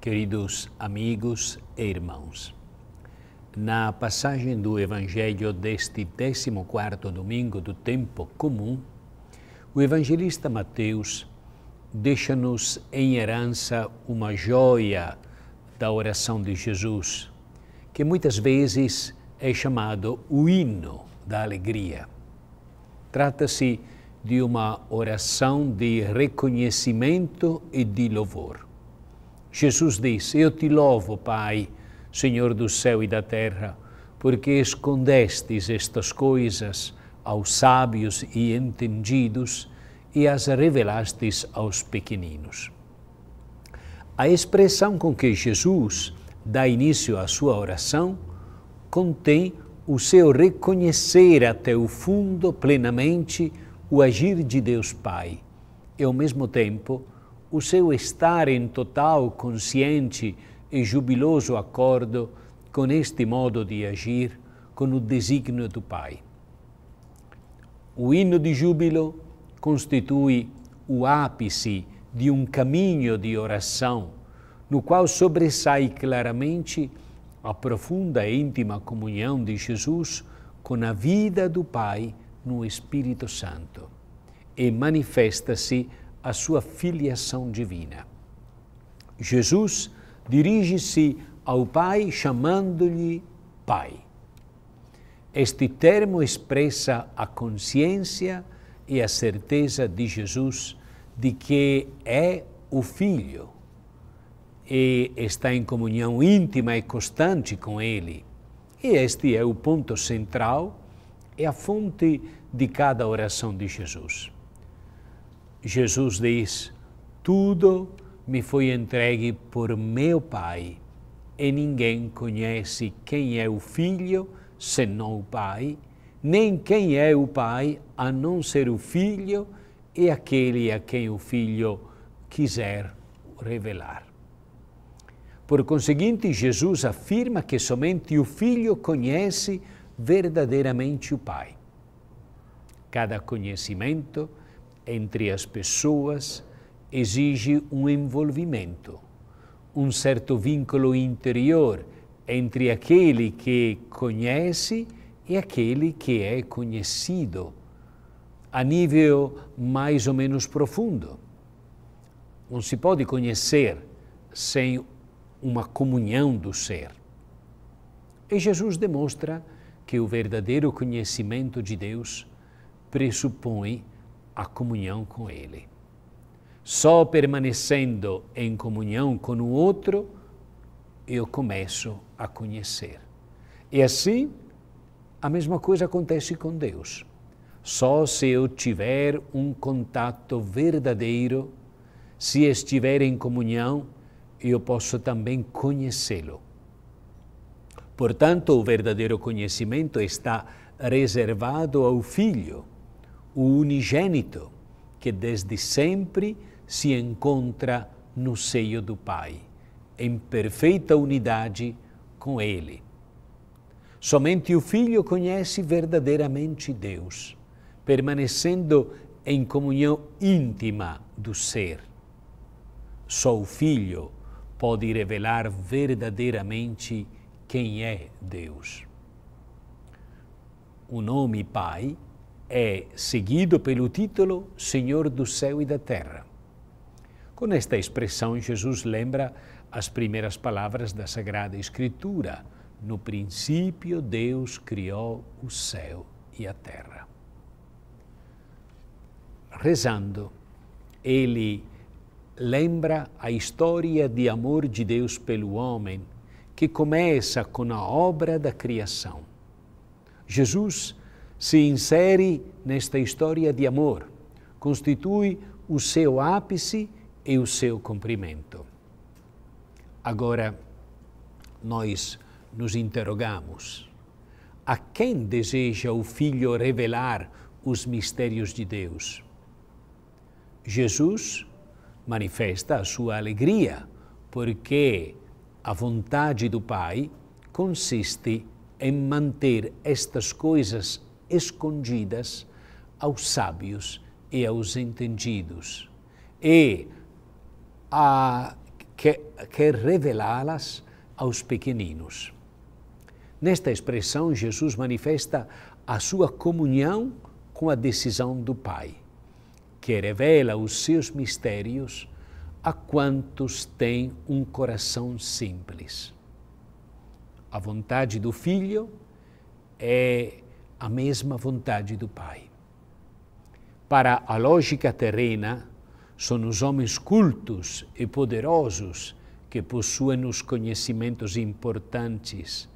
Queridos amigos e irmãos, na passagem do Evangelho deste 14º domingo do tempo comum, o evangelista Mateus deixa-nos em herança uma joia da oração de Jesus, que muitas vezes é chamado o hino da alegria. Trata-se de uma oração de reconhecimento e de louvor. Jesus disse: Eu te louvo, Pai, Senhor do céu e da terra, porque escondestes estas coisas aos sábios e entendidos e as revelastes aos pequeninos. A expressão com que Jesus dá início à sua oração contém o seu reconhecer até o fundo plenamente o agir de Deus Pai e, ao mesmo tempo, o seu estar em total consciente e jubiloso acordo com este modo de agir, com o desígnio do Pai. O hino de júbilo constitui o ápice de um caminho de oração, no qual sobressai claramente a profunda e íntima comunhão de Jesus com a vida do Pai no Espírito Santo e manifesta-se a sua filiação divina. Jesus dirige-se ao Pai chamando-lhe Pai. Este termo expressa a consciência e a certeza de Jesus de que é o Filho e está em comunhão íntima e constante com Ele. E este é o ponto central e a fonte de cada oração de Jesus. Jesus diz: Tudo me foi entregue por meu Pai, e ninguém conhece quem é o Filho senão o Pai, nem quem é o Pai a não ser o Filho e aquele a quem o Filho quiser revelar. Por conseguinte, Jesus afirma que somente o Filho conhece verdadeiramente o Pai. Cada conhecimento entre as pessoas exige um envolvimento, um certo vínculo interior entre aquele que conhece e aquele que é conhecido, a nível mais ou menos profundo. Não se pode conhecer sem uma comunhão do ser. E Jesus demonstra que o verdadeiro conhecimento de Deus pressupõe a comunhão com Ele. Só permanecendo em comunhão com o outro, eu começo a conhecer. E assim, a mesma coisa acontece com Deus. Só se eu tiver um contato verdadeiro, se estiver em comunhão, eu posso também conhecê-lo. Portanto, o verdadeiro conhecimento está reservado ao Filho, o unigênito, que desde sempre se encontra no seio do Pai, em perfeita unidade com Ele. Somente o Filho conhece verdadeiramente Deus, permanecendo em comunhão íntima do ser. Só o Filho pode revelar verdadeiramente quem é Deus. O nome Pai é seguido pelo título Senhor do céu e da terra. Com esta expressão, Jesus lembra as primeiras palavras da Sagrada Escritura: No princípio, Deus criou o céu e a terra. Rezando, ele lembra a história de amor de Deus pelo homem, que começa com a obra da criação. Jesus se insere nesta história de amor, constitui o seu ápice e o seu comprimento. Agora, nós nos interrogamos: a quem deseja o Filho revelar os mistérios de Deus? Jesus manifesta a sua alegria, porque a vontade do Pai consiste em manter estas coisas escondidas aos sábios e aos entendidos, e a, quer revelá-las aos pequeninos. Nesta expressão, Jesus manifesta a sua comunhão com a decisão do Pai, que revela os seus mistérios a quantos têm um coração simples. A vontade do Filho é a mesma vontade do Pai. Para a lógica terrena, são os homens cultos e poderosos que possuem os conhecimentos importantes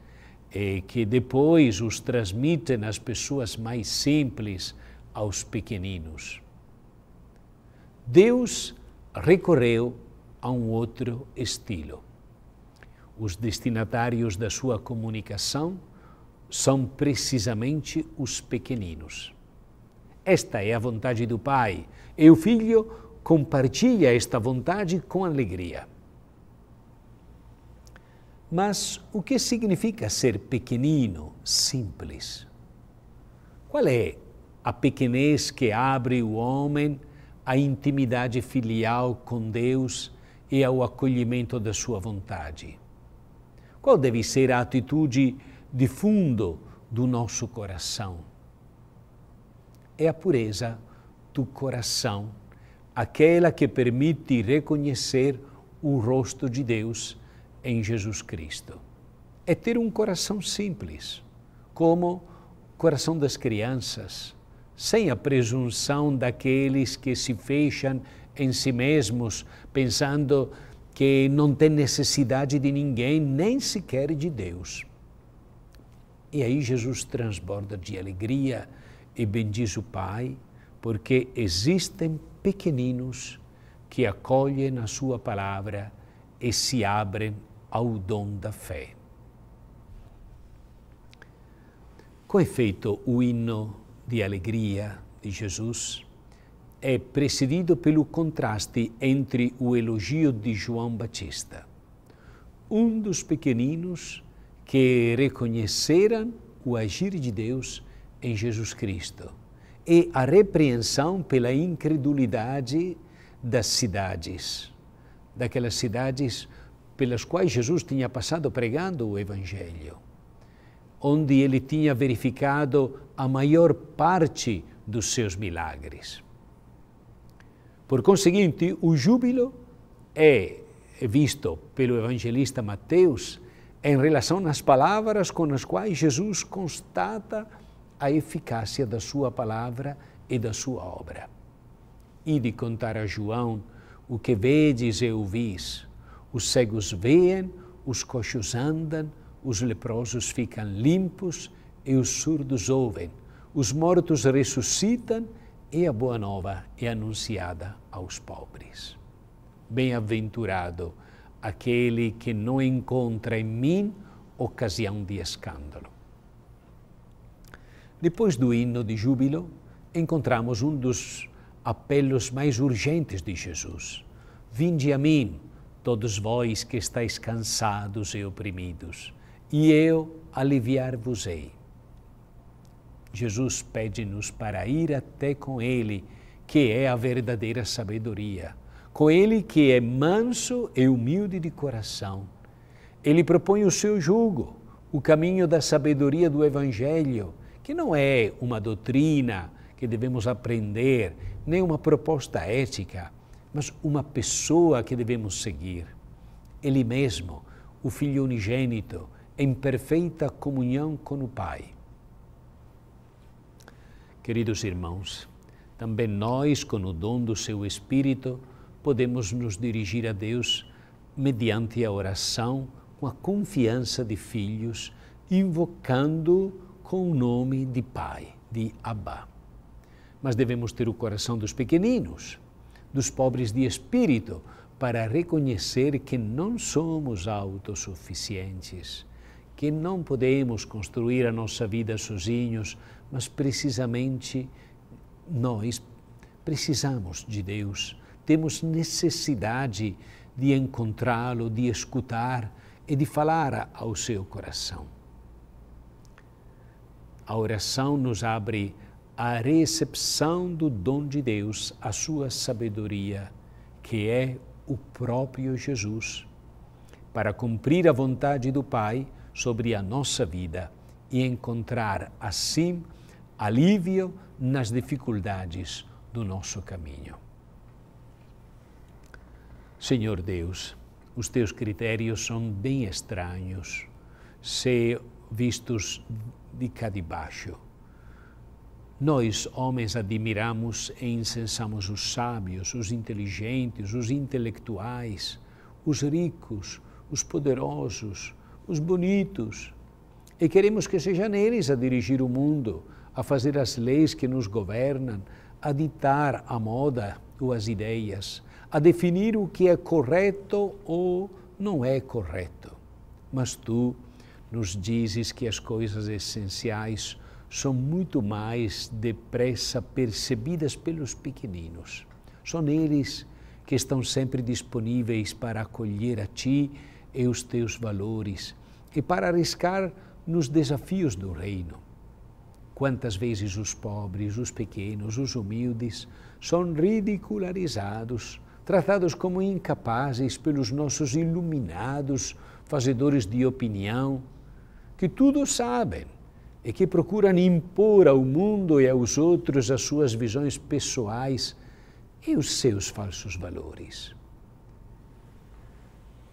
e que depois os transmitem às pessoas mais simples, aos pequeninos. Deus recorreu a um outro estilo. Os destinatários da sua comunicação são precisamente os pequeninos. Esta é a vontade do Pai, e o Filho compartilha esta vontade com alegria. Mas o que significa ser pequenino, simples? Qual é a pequenez que abre o homem à intimidade filial com Deus e ao acolhimento da sua vontade? Qual deve ser a atitude de fundo do nosso coração. É a pureza do coração, aquela que permite reconhecer o rosto de Deus em Jesus Cristo. É ter um coração simples, como o coração das crianças, sem a presunção daqueles que se fecham em si mesmos, pensando que não tem necessidade de ninguém, nem sequer de Deus. E aí Jesus transborda de alegria e bendiz o Pai, porque existem pequeninos que acolhem a sua palavra e se abrem ao dom da fé. Com efeito, o hino de alegria de Jesus é precedido pelo contraste entre o elogio de João Batista. Um dos pequeninos que reconheceram o agir de Deus em Jesus Cristo e a repreensão pela incredulidade das cidades, daquelas cidades pelas quais Jesus tinha passado pregando o Evangelho, onde ele tinha verificado a maior parte dos seus milagres. Por conseguinte, o júbilo é visto pelo evangelista Mateus em relação às palavras com as quais Jesus constata a eficácia da sua palavra e da sua obra. E de contar a João o que vedes e ouvis. Os cegos veem, os coxos andam, os leprosos ficam limpos e os surdos ouvem. Os mortos ressuscitam e a boa nova é anunciada aos pobres. Bem-aventurado aquele que não encontra em mim ocasião de escândalo. Depois do hino de júbilo, encontramos um dos apelos mais urgentes de Jesus. Vinde a mim, todos vós que estáis cansados e oprimidos, e eu aliviar-vos-ei. Jesus pede-nos para ir até com Ele, que é a verdadeira sabedoria com ele que é manso e humilde de coração. Ele propõe o seu jugo, o caminho da sabedoria do Evangelho, que não é uma doutrina que devemos aprender, nem uma proposta ética, mas uma pessoa que devemos seguir. Ele mesmo, o Filho unigênito, em perfeita comunhão com o Pai. Queridos irmãos, também nós, com o dom do seu Espírito, podemos nos dirigir a Deus mediante a oração, com a confiança de filhos, invocando com o nome de Pai, de Abá. Mas devemos ter o coração dos pequeninos, dos pobres de espírito, para reconhecer que não somos autossuficientes, que não podemos construir a nossa vida sozinhos, mas precisamente nós precisamos de Deus temos necessidade de encontrá-lo, de escutar e de falar ao seu coração. A oração nos abre a recepção do dom de Deus, a sua sabedoria, que é o próprio Jesus, para cumprir a vontade do Pai sobre a nossa vida e encontrar assim alívio nas dificuldades do nosso caminho. Senhor Deus, os teus critérios são bem estranhos se vistos de cá de baixo. Nós, homens, admiramos e incensamos os sábios, os inteligentes, os intelectuais, os ricos, os poderosos, os bonitos. E queremos que sejam eles a dirigir o mundo, a fazer as leis que nos governam, a ditar a moda ou as ideias a definir o que é correto ou não é correto. Mas tu nos dizes que as coisas essenciais são muito mais depressa percebidas pelos pequeninos. São eles que estão sempre disponíveis para acolher a ti e os teus valores e para arriscar nos desafios do reino. Quantas vezes os pobres, os pequenos, os humildes são ridicularizados tratados como incapazes pelos nossos iluminados fazedores de opinião, que tudo sabem e que procuram impor ao mundo e aos outros as suas visões pessoais e os seus falsos valores.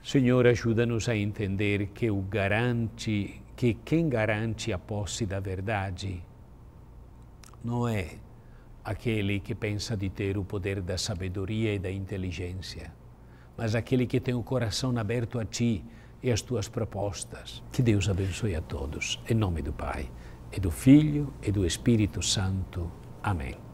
Senhor, ajuda-nos a entender que o garante, que quem garante a posse da verdade não é aquele que pensa de ter o poder da sabedoria e da inteligência, mas aquele que tem o coração aberto a ti e às tuas propostas. Que Deus abençoe a todos. Em nome do Pai, e do Filho e do Espírito Santo. Amém.